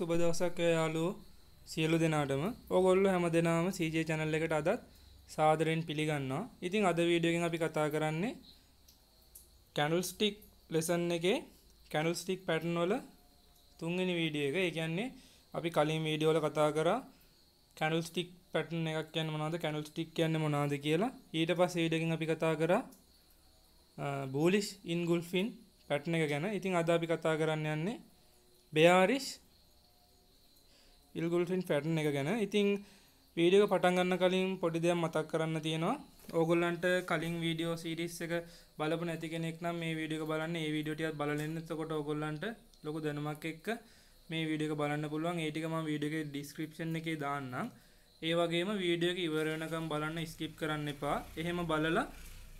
සුබ දවසක් යාලෝ සියලු දෙනාටම ඔගොල්ලෝ හැම දෙනාම සීජේ channel එකට අදත් සාදරයෙන් පිළිගන්නවා. ඉතින් අද වීඩියෝ එකෙන් අපි කතා කරන්නේ candlestick lesson එකේ candlestick pattern වල තුන්වෙනි වීඩියෝ එක. ඒ කියන්නේ අපි කලින් වීඩියෝ වල කතා කරා candlestick pattern එකක් කියන්නේ මොනවද candlestick කියන්නේ මොනවද කියලා. ඊට පස්සේ වීඩියෝ එකෙන් අපි කතා කරා bullish engulfing pattern එක ගැන. ඉතින් අද අපි කතා කරන්න යන්නේ bearish ඉල්ගුල්ෆින් පැටන් එක ගැන ඉතිං වීඩියෝ පටන්ගන්න කලින් පොඩි දෙයක් මතක් කරන්න තියෙනවා ඕගොල්ලන්ට කලින් වීඩියෝ සිරිස් එක බලපු නැති කෙනෙක් නම් මේ වීඩියෝ බලන්න ඒ වීඩියෝ ටිකක් බලන්න එතකොට ඕගොල්ලන්ට ලොකු දැනුමක් එක්ක මේ වීඩියෝ එක බලන්න පුළුවන් ඒ ටික මම වීඩියෝ එකේ ඩිස්ක්‍රිප්ෂන් එකේ දාන්නම් ඒ වගේම වීඩියෝ එක ඉවර වෙනකම් බලන්න ස්කිප් කරන්න එපා එහෙම බලලා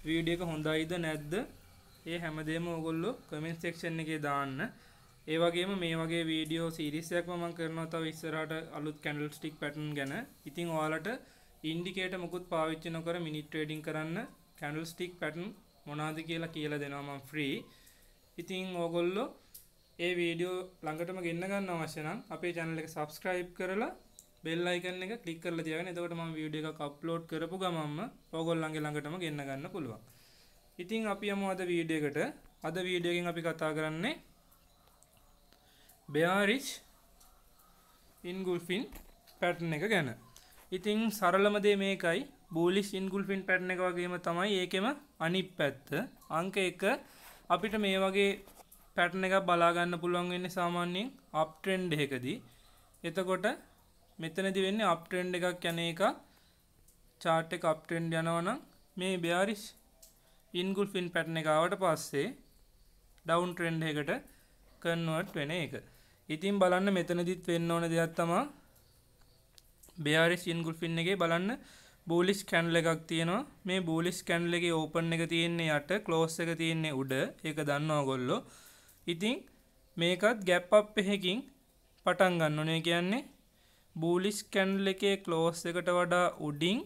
වීඩියෝ එක හොඳයිද නැද්ද ඒ හැමදේම ඕගොල්ලෝ කමෙන්ට් සෙක්ෂන් එකේ දාන්න ඒ වගේම මේ වගේ වීඩියෝ සිරිසයක් මම කරනවා තව ඉස්සරහට අලුත් කැන්ඩල් ස්ටික් පැටර්න් ගැන. ඉතින් ඔයාලට ඉන්ඩිකේටර් මුකුත් පාවිච්චි නොකර මිනි ට්‍රේඩින් කරන්න කැන්ඩල් ස්ටික් පැටර්න් මොනවාද කියලා කියලා දෙනවා මම ෆ්‍රී. ඉතින් ඕගොල්ලෝ ඒ වීඩියෝ ළඟටම ගෙන්න ගන්න අවශ්‍ය නම් අපේ channel එක subscribe කරලා bell icon එක click කරලා තියාගන්න. එතකොට මම වීඩියෝ එකක් upload කරපු ගමන්ම ඕගොල්ලන්ගේ ළඟටම ගෙන්න ගන්න පුළුවන්. ඉතින් අපි යමු අද වීඩියෝ එකට. අද වීඩියෝ එකෙන් අපි කතා කරන්නේ බෙයාරිච් ඉන්ගුල්ෆින් පැටන එක ගැන ඉතිං සරලමදේ මේකයි බූලිස් ඉන්ගුල්ෆින් පැටන එක වගේම තමයි ඒකෙම අනි පැත්ත අංක එක අපිට මේ වගේ පැටන එක බලාගන්න පුළුවන් වෙන්න සාමාන්‍යයෙන් අප්ට්‍රෙන්ඩ් එකදී එතකොට මෙතනදි වෙන්න අප්ට්‍රෙන්ඩ් එකක් යන එක චාට් එක අප්ට්‍රෙන්ඩ් යනවනම් මේ බෙයාරිස් ඉන්ගුල්ෆින් පැටන එක ආවට පස්සේ ඩවුන් ට්‍රෙන්ඩ් එකට කන්වර්ට් වෙන එක ඉතින් බලන්න මෙතනදිත් වෙන්න ඕන දෙයක් තමා බේරිස් ඉන්ගුල්ෆින් එකේ බලන්න බූලිස් කැන්ඩල එකක් තියෙනවා මේ බූලිස් කැන්ඩල එක ඕපන් එක තියෙන්නේ යට ක්ලෝස් එක තියෙන්නේ උඩ ඒක දන්නවා ගොල්ලෝ ඉතින් මේකත් ගැප් අප් එහෙකින් පටන් ගන්න ඕනේ කියන්නේ බූලිස් කැන්ඩල එකේ ක්ලෝස් එකට වඩා උඩින්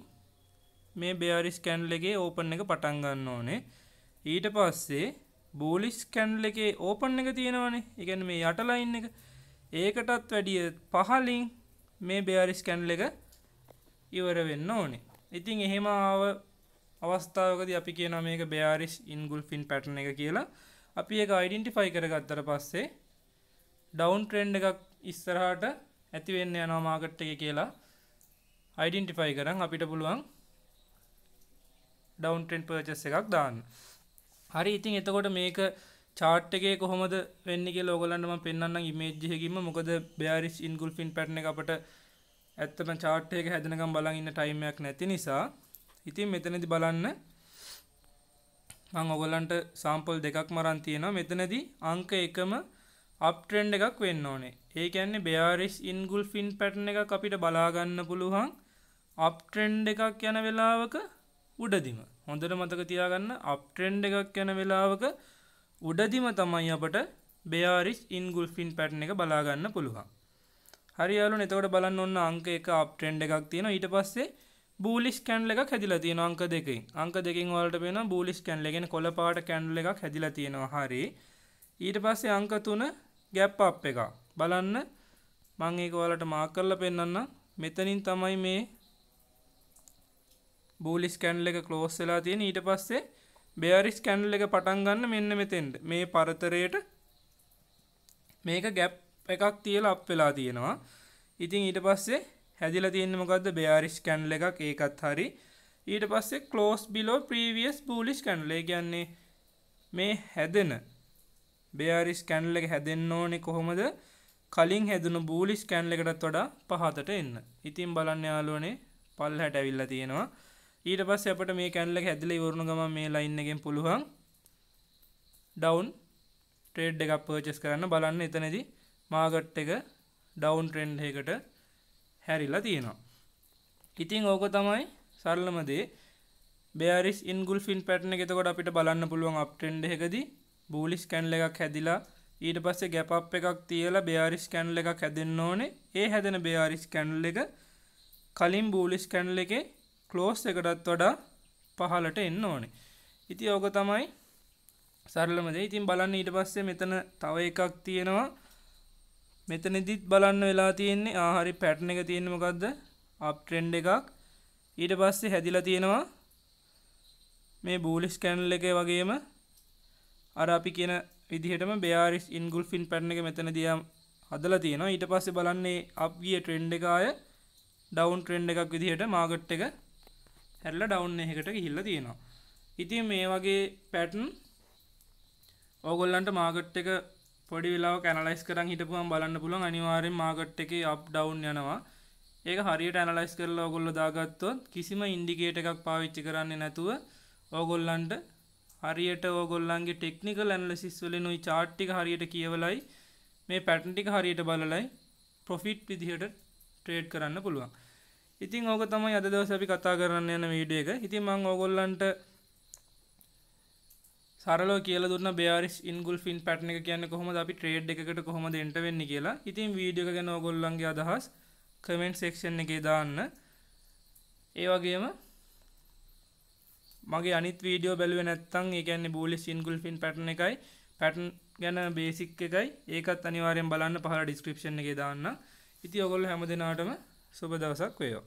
මේ බේරිස් කැන්ඩල එකේ ඕපන් එක පටන් ගන්න ඕනේ ඊට පස්සේ බූලිස් කැන්ඩල එකේ ඕපන් එක තියෙනවානේ ඒ කියන්නේ මේ යට ලයින් එක ඒකටත් වැඩිය පහලින් මේ බෙයාරිස් කැන්ල එක ඉවර වෙන්න ඕනේ ඉතින් එහෙම ආව අවස්ථාවකද අපි කියන මේක බෙයාරිස් ඉන්ගුල් ෆින් පැටන එක කියලා අපි එක අයිඩෙන්ටිෆයි කරගත්තර පස්සේ ඩවන්් ට්‍රෙන්ඩ් එකක් ඉස්සරහට ඇතිවෙන්න යනවා මාකට් එක කියලා අයිඩෙන්ටිෆයි කරන් අපිට පුළුවන් ඩවන්ටෙන් පර්චස් එකක් දාන්න හරි ඉතින් එතකොට මේක චාට් එකේ කොහොමද වෙන්න කියලා ඕගලන්ටම පෙන්වන්න ඉමේජ් එකකින්ම මොකද බෙයාරිස් ඉන්ගුල්ෆින් පැටර්න් එක අපට ඇත්තම chart එක හැදෙනකම් බලන් ඉන්න time එකක් නැති නිසා ඉතින් මෙතනදී බලන්න මම ඔයගලන්ට sample දෙකක්ම අරන් තියෙනවා මෙතනදී අංක එකම uptrend එකක් වෙන්න ඕනේ ඒ කියන්නේ bearish ingulfin pattern එකක් අපිට බලා ගන්න පුළුවන් uptrend එකක් යන වෙලාවක උඩදිම හොඳට මතක තියාගන්න uptrend එකක් යන වෙලාවක උඩදිම තමයි අපට බෙයාරිස් ඉන්ගුල්ෆින් පැට්න එක බලාගන්න පුළුවන් හරියාලු නතකට බලන්න ඔන්න අංක එක අප්ටෙන්ඩ් එකක් තියෙන ඊට පස්සේ බූලිස් කැන්ඩල එක හැදිල තියෙන අංක දෙකින් අංක දෙකින් වලට වෙන බූලිස් කැන්ලගෙන කොළපාට කැන්ඩල එකක් හැදිල තියෙනවා හරි ඊට පස්සේ අංක තුන ගැප් අප් එක බලන්න මං ඒක වලට මාක් කරලා පෙන්වන්න මෙතනින් තමයි මේ බූලිස් කැන්ඩල එක ක්ලෝස් වෙලා තියෙන ඊට පස්සේ බෙරිස් කැනල් එක පටන් ගන්න මෙන්න මෙතෙන්ට මේ පරතරයට මේක ගැප් එකක් තියල අප් වෙලා තියෙනවා ඉතින් ඊට පස්සේ හැදිල තියෙන මොකක්ද බෙයාරිස් කැනල් එකක් ඒකත් හරි ඊට පස්සේ ක්ලෝස් බිලෝ ප්‍රීවියස් බූලිස් කැනලේ කියන්නේ මේ හැදෙන බෙයාරිස් කැනල් එක හැදෙන්න ඕනේ කොහොමද කලින් හැදුණු බූලිස් කැනල් එකටත් වඩා පහතට එන්න ඉතින් බලන්න යාළුවනේ පල්හැට ඇවිල්ලා තියෙනවා ඊට පස් අපට මේ කැල්ල හැදිලි වරුණු ගම මේ ලයින්නගෙන් පුළුවන් ඩවන් ට්‍රේඩ් එකක් පර්චස් කරන්න බලන්න එතනදි මාගට් එක ඩවන් ට්‍රෙන්ඩ් එකට හැරිලා තියෙනවා ඉතිං ඕක තමයි සරලමදේ බේරිස් ඉන්ගුල් ෆින් පැටන එකතකොට අපිට බලන්න පුළුවන් අප්ටෙන්ඩ් එකද බූලිස් කැන්ල එකක් හැදිලා ඊට පස්සේ ගැපප් එකක් තියලා බේරිස් කැන්ල එකක් හැදෙන්න්න ඕනේ ඒ හැදෙන බේරිස් කැන්ල් එක කලින් බූලිස් කැන්ල එකේ ක්ලෝස් එකටත් වඩා පහලට එන්න ඕනේ ඉති ඕක තමයි සරලමද ඉතින් බලන්න ඊට පස්සේ මෙතන තව එකක් තියෙනවා මෙතනදිත් බලන්න වෙලා තියෙන්නේ ආහරි පැට්න එක තියෙන මොකක්ද අප්ට්‍රෙන්ඩ් එකක් ඊට පස්සේ හැදිලා තියෙනවා මේ බූලිස් කැනල් එක වගේම අර අපි කියන විදිහටම බෙයාරිස් ඉන්ගුල් ෆින් පැට්න එක මෙතන දියම් හදලා තියෙනවා ඊට පස්සේ බලන්නේ අප්ගිය ට්‍රෙන්ඩ් එක ආය ඩවුන් ට්‍රෙන්ඩ් එකක් විදිහට මාගට් එක හැල්ල ඩවුන් එකට හිල්ල තියෙනවා ඉතින් මේ වගේ පැටන් ඕගොල්ලන්ට මාගට් එක පොඩි වෙලා කැනලයිස් කරන් හිටපුුවන් බලන්න පුළන් අනිවාරෙන් මාගට් එක අප් ඩවුන් යනවා ඒක හරියට ඇනලයිස් කරලා ඔගොල්ල දාගත්තොත් කිසිම ඉන්ඩිකේට එකක් පාවිච්චි කරන්නේ නැතුව ඕගොල්ලන්ට හරියට ඕගොල්ලන්ගේ ටෙක්නිකල් ඇනලසිස් වලනුයි චාට්ටික හරියට කියවලයි මේ පැටන්ටික හරියට බලලයි ප්‍රොෆිට් විදිහට ට්‍රේඩ් කරන්න පුළුවන් ඉතින් ඕක තමයි අද දවසේ අපි කතා කරන්න යන වීඩියෝ එක. ඉතින් මම ඕගොල්ලන්ට සරලෝ කියල දුන්න බේරිස් ඉන්ගුල් ෆින් පැට්න එක කියන්න කොහොමද අපි ට්‍රේඩ් එකට කොහොමද එට වෙන්න කියලා ඉතින් වීඩියෝ ගැන ඔගොල්ලන්ගේ අදහස් කමෙන්ට් සෙක්ෂන් එකේ දාන්න ඒ වගේම මගේ අනිත් වීඩියෝ බැලුව නැත්තං ඒකන්න බූලි සිංගුල් ෆින් පැටන එකයි පැටන් ගැන බේසික් එකයි ඒකත් අනිවාරයෙන් බලන්න පහල ඩිස්ක්‍රපෂන් එක දාන්න ඉති ඔගොල් හැම දෙනාටම සුබ දවසක් වයෝ